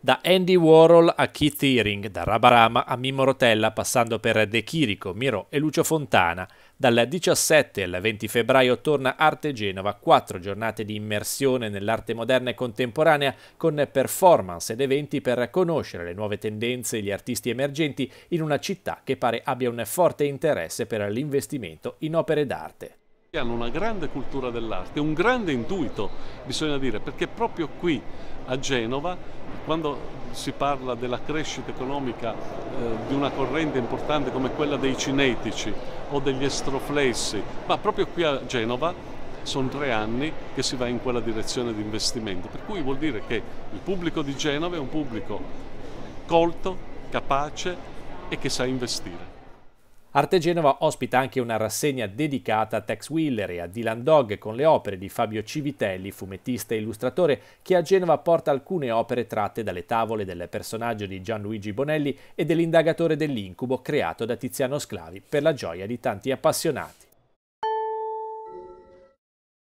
Da Andy Warhol a Keith Earing, da Rabarama a Mimmo Rotella, passando per De Chirico, Miro e Lucio Fontana, dal 17 al 20 febbraio torna Arte Genova, quattro giornate di immersione nell'arte moderna e contemporanea con performance ed eventi per conoscere le nuove tendenze e gli artisti emergenti in una città che pare abbia un forte interesse per l'investimento in opere d'arte. Hanno una grande cultura dell'arte, un grande intuito, bisogna dire, perché proprio qui a Genova, quando si parla della crescita economica eh, di una corrente importante come quella dei cinetici o degli estroflessi, ma proprio qui a Genova sono tre anni che si va in quella direzione di investimento, per cui vuol dire che il pubblico di Genova è un pubblico colto, capace e che sa investire. Arte Genova ospita anche una rassegna dedicata a Tex Wheeler e a Dylan Dog con le opere di Fabio Civitelli, fumettista e illustratore, che a Genova porta alcune opere tratte dalle tavole del personaggio di Gianluigi Bonelli e dell'indagatore dell'incubo creato da Tiziano Sclavi per la gioia di tanti appassionati.